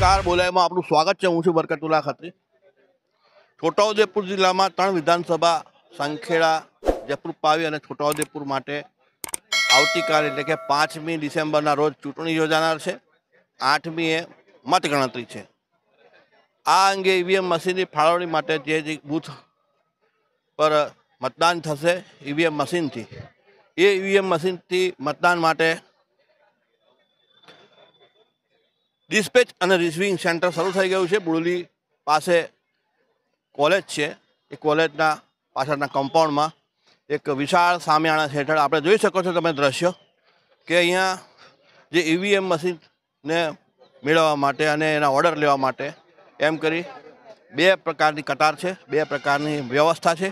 નમસ્કાર બોલાયમાં આપનું સ્વાગત છે હું છું બરકતુલ્લા ખત્રી છોટાઉદેપુર જિલ્લામાં ત્રણ વિધાનસભા સંખેડા જયપુર પાવી અને છોટાઉદેપુર માટે આવતીકાલ એટલે કે પાંચમી ડિસેમ્બરના રોજ ચૂંટણી યોજાનાર છે આઠમીએ મતગણતરી છે આ અંગે ઈવીએમ મશીનની ફાળવણી માટે જે જે બૂથ પર મતદાન થશે ઈવીએમ મશીનથી એ ઈવીએમ મશીનથી મતદાન માટે ડિસ્પેચ અને રિસીવિંગ સેન્ટર શરૂ થઈ ગયું છે બુડલી પાસે કોલેજ છે એ કોલેજના પાછળના કમ્પાઉન્ડમાં એક વિશાળ સામિયાણા હેઠળ આપણે જોઈ શકો છો તમે દ્રશ્ય કે અહીંયા જે ઈવીએમ મશીનને મેળવવા માટે અને એના ઓર્ડર લેવા માટે એમ કરી બે પ્રકારની કતાર છે બે પ્રકારની વ્યવસ્થા છે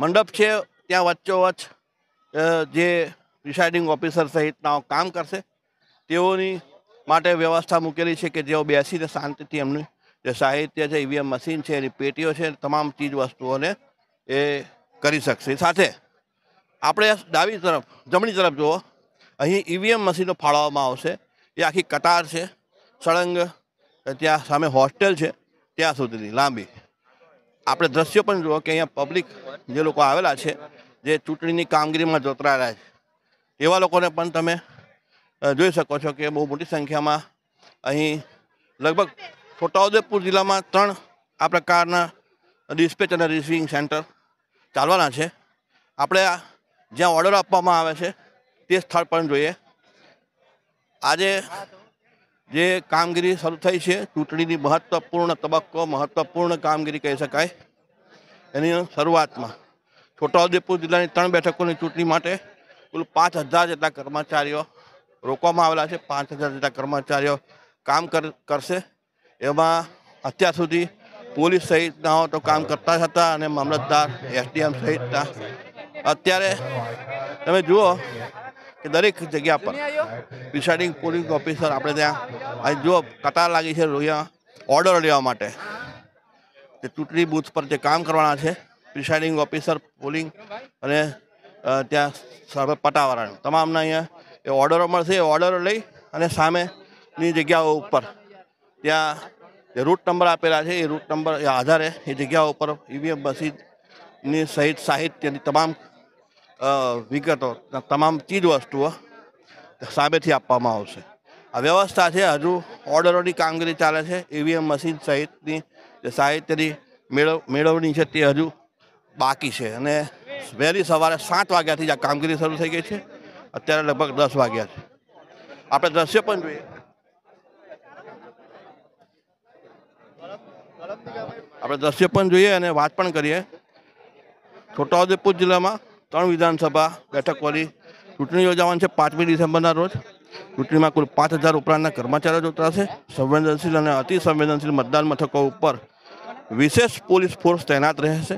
મંડપ છે ત્યાં વચ્ચોવચ્ચ જે પ્રિસાઇડિંગ ઓફિસર સહિતના કામ કરશે તેઓની માટે વ્યવસ્થા મૂકેલી છે કે જેઓ બેસીને શાંતિથી એમનું જે સાહિત્ય છે ઈવીએમ મશીન છે એની પેટીઓ છે તમામ ચીજ વસ્તુઓને એ કરી શકશે સાથે આપણે ડાબી તરફ જમણી તરફ જુઓ અહીં ઈવીએમ મશીનો ફાળવવામાં આવશે એ આખી કતાર છે સળંગ ત્યાં સામે હોસ્ટેલ છે ત્યાં સુધીની લાંબી આપણે દ્રશ્યો પણ જુઓ કે અહીંયા પબ્લિક જે લોકો આવેલા છે જે ચૂંટણીની કામગીરીમાં જોતરાયા છે એવા લોકોને પણ તમે જોઈ શકો છો કે બહુ મોટી સંખ્યામાં અહીં લગભગ છોટાઉદેપુર જિલ્લામાં ત્રણ આ પ્રકારના ડિસ્પેચ અને રિસીવિંગ સેન્ટર ચાલવાના છે આપણે જ્યાં ઓર્ડર આપવામાં આવે છે તે સ્થળ પણ જોઈએ આજે જે કામગીરી શરૂ થઈ છે ચૂંટણીની મહત્ત્વપૂર્ણ તબક્કો મહત્ત્વપૂર્ણ કામગીરી કહી શકાય એની શરૂઆતમાં છોટાઉદેપુર જિલ્લાની ત્રણ બેઠકોની ચૂંટણી માટે કુલ પાંચ હજાર જેટલા કર્મચારીઓ રોકવામાં આવેલા છે પાંચ હજાર જેટલા કર્મચારીઓ કામ કરશે એમાં અત્યાર સુધી પોલીસ સહિતનાઓ તો કામ કરતા જ હતા અને મામલતદાર એસડીએમ સહિતના અત્યારે તમે જુઓ કે દરેક જગ્યા પર પ્રિસાઇડિંગ પોલિંગ ઓફિસર આપણે ત્યાં અહીં જુઓ કતાર લાગી છે રોહિયા ઓર્ડર લેવા માટે જે ચૂંટણી બૂથ પર જે કામ કરવાના છે પ્રિસાઇડિંગ ઓફિસર પોલિંગ અને ત્યાં સર્વ પટાવાળા તમામના અહીંયા એ ઓર્ડરો મળશે એ ઓર્ડરો લઈ અને સામેની જગ્યાઓ ઉપર ત્યાં જે રૂટ નંબર આપેલા છે એ રૂટ નંબર આધારે એ જગ્યાઓ ઉપર ઈવીએમ e મશીનની સહિત સાહિત્યની તમામ વિગતો તમામ ચીજવસ્તુઓ સામેથી આપવામાં આવશે આ વ્યવસ્થા છે હજુ ઓર્ડરોની કામગીરી ચાલે છે ઈવીએમ e મશીન સહિતની જે સાહિત્યની મેળવ મેળવણી છે તે હજુ બાકી છે અને વહેલી સવારે સાત વાગ્યાથી જ આ કામગીરી શરૂ થઈ ગઈ છે અત્યારે લગભગ દસ વાગ્યા છે આપણે દ્રશ્ય પણ જોઈએ આપણે દ્રશ્ય પણ જોઈએ અને વાત પણ કરીએ છોટાઉદેપુર જિલ્લામાં ત્રણ વિધાનસભા બેઠકવાળી ચૂંટણી યોજાવાની છે પાંચમી ડિસેમ્બરના રોજ ચૂંટણીમાં કુલ પાંચ હજાર ઉપરાંતના કર્મચારીઓ જોતરાશે સંવેદનશીલ અને અતિ સંવેદનશીલ મતદાન મથકો ઉપર વિશેષ પોલીસ ફોર્સ તૈનાત રહેશે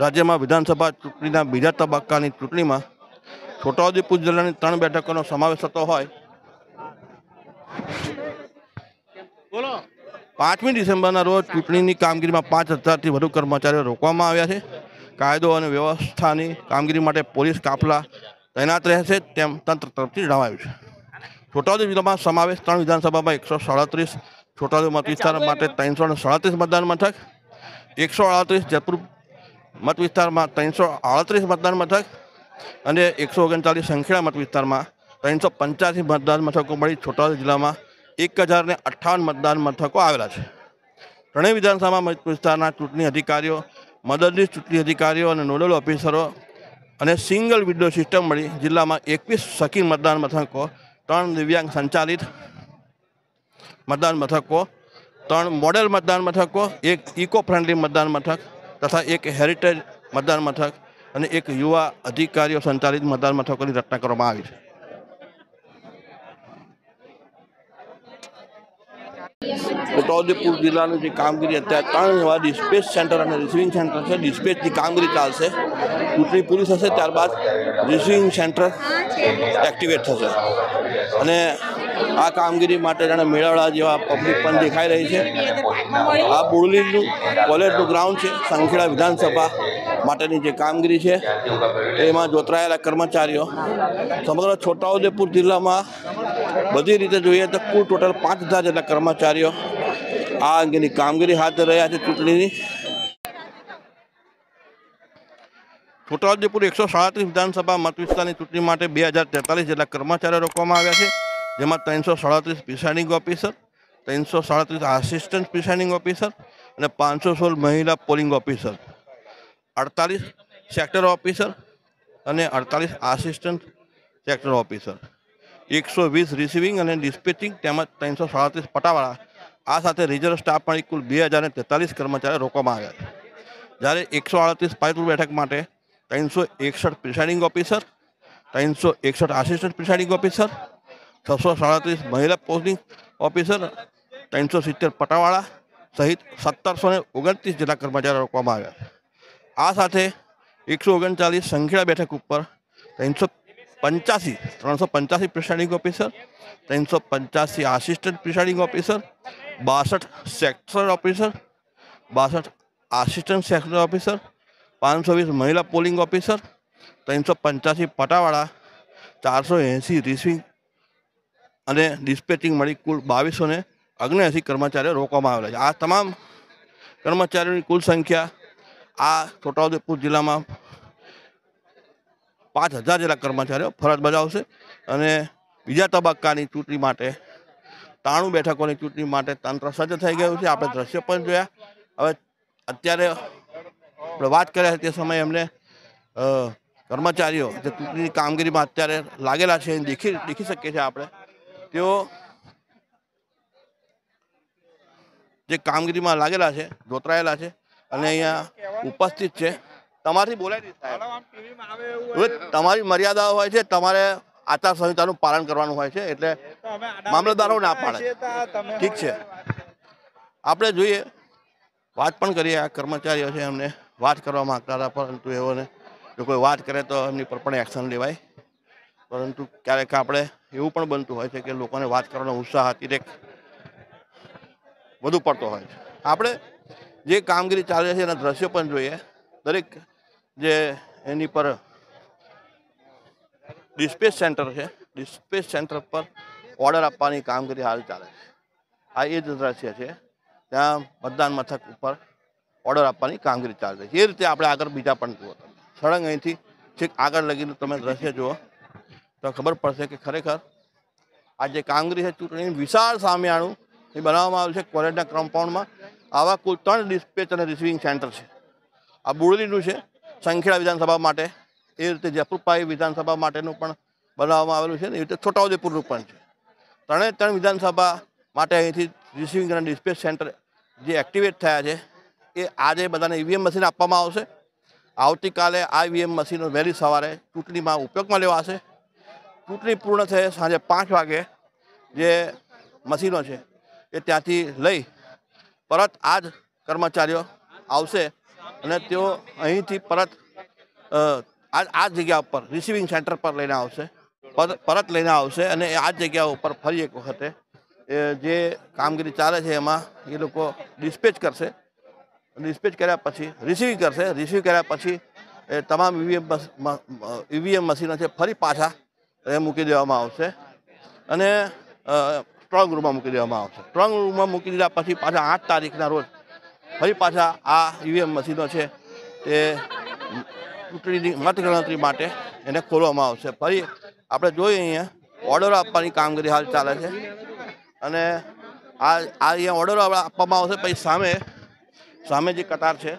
રાજ્યમાં વિધાનસભા ચૂંટણીના બીજા તબક્કાની ચૂંટણીમાં છોટાઉદેપુર જિલ્લાની ત્રણ બેઠકોનો સમાવેશ થતો હોય બોલો પાંચમી ડિસેમ્બરના રોજ ચૂંટણીની કામગીરીમાં પાંચ હજારથી વધુ કર્મચારીઓ રોકવામાં આવ્યા છે કાયદો અને વ્યવસ્થાની કામગીરી માટે પોલીસ કાફલા તૈનાત રહેશે તેમ તંત્ર તરફથી જણાવાયું છે છોટાઉદેપુર જિલ્લામાં સમાવેશ ત્રણ વિધાનસભામાં એકસો સાડત્રીસ છોટાઉદેપુર મત વિસ્તાર માટે ત્રણસો સાડત્રીસ મતદાન મથક એકસો અડત્રીસ જેતપુર મત વિસ્તારમાં ત્રણસો આડત્રીસ મતદાન મથક અને એકસો ઓગણચાલીસ સંખેડા મત વિસ્તારમાં ત્રણસો પંચ્યાસી મતદાન મથકો મળી છોટાઉદેપુર જિલ્લામાં એક હજાર ને અઠ્ઠાવન મતદાન મથકો આવેલા છે ત્રણેય વિધાનસભા વિસ્તારના ચૂંટણી અધિકારીઓ મદદનીશ ચૂંટણી અધિકારીઓ અને નોડલ ઓફિસરો અને સિંગલ વિન્ડો સિસ્ટમ મળી જિલ્લામાં એકવીસ સખી મતદાન મથકો ત્રણ દિવ્યાંગ સંચાલિત મતદાન મથકો ત્રણ મોડેલ મતદાન મથકો એક ઇકો ફ્રેન્ડલી મતદાન મથક તથા એક હેરિટેજ મતદાન મથક અને એક યુવા અધિકારીઓ સંચાલિત મતદાન મથકોની રચના કરવામાં આવી છે છોટાઉદેપુર જિલ્લાની જે કામગીરી અત્યારે ત્રણ એવા ડિસ્પેચ સેન્ટર અને રિસીવિંગ સેન્ટર છે ડિસ્પેચની કામગીરી ચાલશે ચૂંટણી પૂરી થશે ત્યારબાદ રિસીવિંગ સેન્ટર એક્ટિવેટ થશે અને આ કામગીરી માટે જાણે મેળવડા જેવા પબ્લિક પણ દેખાઈ રહી છે આ બોરલીનું કોલેજનું ગ્રાઉન્ડ છે સંખેડા વિધાનસભા માટેની જે કામગીરી છે એમાં જોતરાયેલા કર્મચારીઓ સમગ્ર છોટાઉદેપુર જિલ્લામાં બધી રીતે જોઈએ તો કુલ ટોટલ પાંચ હજાર જેટલા કર્મચારીઓ આ અંગેની કામગીરી હાથ ધરી રહ્યા છે ચૂંટણીની છોટાઉદેપુર એકસો સાડત્રીસ વિધાનસભા મતવિસ્તારની ચૂંટણી માટે બે હજાર તેતાલીસ જેટલા કર્મચારીઓ રોકવામાં આવ્યા છે જેમાં ત્રણસો સાડત્રીસ પ્રિસાઇડિંગ ઓફિસર ત્રણસો સાડત્રીસ આસિસ્ટન્ટ પ્રિસાઇડિંગ ઓફિસર અને પાંચસો સોળ મહિલા પોલિંગ ઓફિસર અડતાલીસ સેક્ટર ઓફિસર અને અડતાલીસ આસિસ્ટન્ટ સેક્ટર ઓફિસર એકસો વીસ રિસીવિંગ અને ડિસ્પેચિંગ તેમજ ત્રણસો સાડત્રીસ પટાવાળા આ સાથે રિઝર્વ સ્ટાફ પણ કુલ બે હજાર તેતાલીસ કર્મચારી રોકવામાં આવ્યા છે જ્યારે એકસો અડત્રીસ પાયતુર બેઠક માટે ત્રણસો એકસઠ પ્રિસાઇડિંગ ઓફિસર ત્રણસો એકસઠ આસિસ્ટન્ટ પ્રિસાઇડિંગ ઓફિસર છસો સાડત્રીસ મહિલા પોસ્ટિંગ ઓફિસર ત્રણસો સિત્તેર પટાવાળા સહિત સત્તરસો ને ઓગણત્રીસ જેટલા કર્મચારી રોકવામાં આવ્યા આ સાથે એકસો ઓગણચાલીસ સંખેડા બેઠક ઉપર ત્રણસો પંચ્યાસી ત્રણસો પંચ્યાસી પ્રિસાઇડિંગ ઓફિસર ત્રણસો પંચ્યાસી આસિસ્ટન્ટ પ્રિસાઇડિંગ ઓફિસર બાસઠ સેક્ટર ઓફિસર બાસઠ આસિસ્ટન્ટ સેક્ટર ઓફિસર પાંચસો વીસ મહિલા પોલિંગ ઓફિસર ત્રણસો પંચ્યાસી પટાવાળા ચારસો એંસી રિસીવિંગ અને ડિસ્પેચિંગ મળી કુલ બાવીસો ને કર્મચારીઓ રોકવામાં આવેલા છે આ તમામ કર્મચારીઓની કુલ સંખ્યા આ છોટાઉદેપુર જિલ્લામાં પાંચ હજાર જેટલા કર્મચારીઓ ફરજ બજાવશે અને બીજા તબક્કાની ચૂંટણી માટે ત્રાણું બેઠકોની ચૂંટણી માટે તંત્ર સજ્જ થઈ ગયું છે આપણે દ્રશ્ય પણ જોયા હવે અત્યારે આપણે વાત કર્યા તે સમયે એમને કર્મચારીઓ જે ચૂંટણીની કામગીરીમાં અત્યારે લાગેલા છે એ દેખી દેખી શકીએ છીએ આપણે તેઓ જે કામગીરીમાં લાગેલા છે જોતરાયેલા છે અને અહીંયા ઉપસ્થિત છે તમારી બોલાય સાહેબ તમારી મર્યાદા હોય છે તમારે આચારસંહિતાનું પાલન કરવાનું હોય છે એટલે મામલતદારો ના પાડે ઠીક છે આપણે જોઈએ વાત પણ કરીએ આ કર્મચારીઓ છે એમને વાત કરવા માગતા હતા પરંતુ એઓને જો કોઈ વાત કરે તો એમની પર પણ એક્શન લેવાય પરંતુ ક્યારેક આપણે એવું પણ બનતું હોય છે કે લોકોને વાત કરવાનો ઉત્સાહ અતિરેક વધુ પડતો હોય છે આપણે જે કામગીરી ચાલે છે એના દ્રશ્યો પણ જોઈએ દરેક જે એની પર ડિસ્પેચ સેન્ટર છે ડિસ્પેચ સેન્ટર પર ઓર્ડર આપવાની કામગીરી હાલ ચાલે છે આ એ જ દ્રશ્ય છે ત્યાં મતદાન મથક ઉપર ઓર્ડર આપવાની કામગીરી ચાલે છે એ રીતે આપણે આગળ બીજા પણ જુઓ સળંગ અહીંથી છેક આગળ લગીને તમે દ્રશ્ય જુઓ તો ખબર પડશે કે ખરેખર આ જે કામગીરી છે ચૂંટણીની વિશાળ સામે આણું એ બનાવવામાં આવ્યું છે કોલેજના કમ્પાઉન્ડમાં આવા કુલ ત્રણ ડિસ્પેચ અને રિસીવિંગ સેન્ટર છે આ બુરલીનું છે સંખેડા વિધાનસભા માટે એ રીતે જફરપાઈ વિધાનસભા માટેનું પણ બનાવવામાં આવેલું છે ને એ રીતે છોટાઉદેપુરનું પણ છે ત્રણેય ત્રણ વિધાનસભા માટે અહીંથી રિસીવિંગ અને ડિસ્પેચ સેન્ટર જે એક્ટિવેટ થયા છે એ આજે બધાને ઈવીએમ e મશીન આપવામાં આવશે આવતીકાલે આ ઈવીએમ e મશીનો વહેલી સવારે ચૂંટણીમાં ઉપયોગમાં લેવાશે ચૂંટણી પૂર્ણ થયે સાંજે પાંચ વાગે જે મશીનો છે એ ત્યાંથી લઈ પરત આ જ કર્મચારીઓ આવશે અને તેઓ અહીંથી પરત આ જગ્યા ઉપર રિસીવિંગ સેન્ટર પર લઈને આવશે પરત લઈને આવશે અને આ જગ્યા ઉપર ફરી એક વખતે જે કામગીરી ચાલે છે એમાં એ લોકો ડિસ્પેચ કરશે ડિસ્પેચ કર્યા પછી રિસીવ કરશે રિસીવ કર્યા પછી એ તમામ ઈવીએમ ઈવીએમ મશીનો છે ફરી પાછા એ મૂકી દેવામાં આવશે અને સ્ટ્રોંગ રૂમમાં મૂકી દેવામાં આવશે સ્ટ્રોંગ રૂમમાં મૂકી દીધા પછી પાછા આઠ તારીખના રોજ ફરી પાછા આ ઈવીએમ e મશીનો છે તે ચૂંટણીની મતગણતરી માટે એને ખોલવામાં આવશે ફરી આપણે જોઈએ અહીંયા ઓર્ડર આપવાની કામગીરી હાલ ચાલે છે અને આ આ અહીંયા ઓર્ડર આપવામાં આવશે પછી સામે સામે જે કતાર છે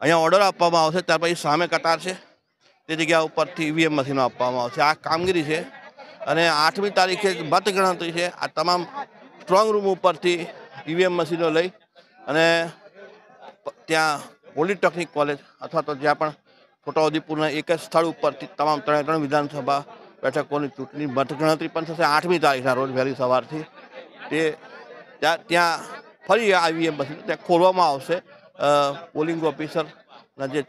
અહીંયા ઓર્ડર આપવામાં આવશે ત્યાર પછી સામે કતાર છે તે જગ્યા ઉપરથી ઈવીએમ e મશીનો આપવામાં આવશે આ કામગીરી છે અને આઠમી તારીખે મતગણતરી છે આ તમામ સ્ટ્રોંગ રૂમ ઉપરથી ઈવીએમ e મશીનો લઈ અને ત્યાં પોલિટેકનિક કોલેજ અથવા તો જ્યાં પણ છોટાઉદેપુરના એક જ સ્થળ ઉપરથી તમામ ત્રણે ત્રણ વિધાનસભા બેઠકોની ચૂંટણી મતગણતરી પણ થશે આઠમી તારીખના રોજ વહેલી સવારથી તે ત્યાં ફરી ઈવીએમ મશીન e ત્યાં ખોલવામાં આવશે પોલિંગ ઓફિસરના જે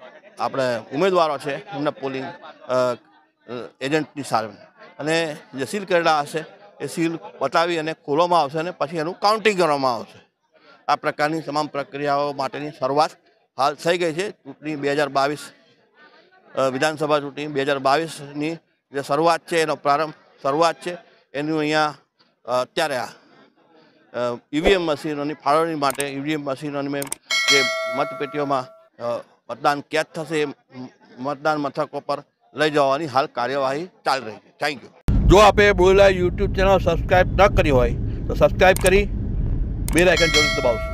આપણે ઉમેદવારો છે એમના પોલિંગ એજન્ટની સારવાર અને જે સીલ કરેલા હશે એ સીલ બતાવી અને ખોલવામાં આવશે અને પછી એનું કાઉન્ટિંગ કરવામાં આવશે આ પ્રકારની તમામ પ્રક્રિયાઓ માટેની શરૂઆત હાલ થઈ ગઈ છે ચૂંટણી બે હજાર બાવીસ વિધાનસભા ચૂંટણી બે હજાર બાવીસની જે શરૂઆત છે એનો પ્રારંભ શરૂઆત છે એનું અહીંયા અત્યારે આ ઈવીએમ મશીનોની ફાળવણી માટે ઈવીએમ મશીનોની જે મતપેટીઓમાં મતદાન કેદ થશે મતદાન મથકો પર લઈ જવાની હાલ કાર્યવાહી ચાલી રહી છે થેન્ક યુ જો આપે બોલેલા યુટ્યુબ ચેનલ સબસ્ક્રાઈબ ન કરી હોય તો સબસ્ક્રાઈબ કરી બે આઇકન જરૂર દબાવશો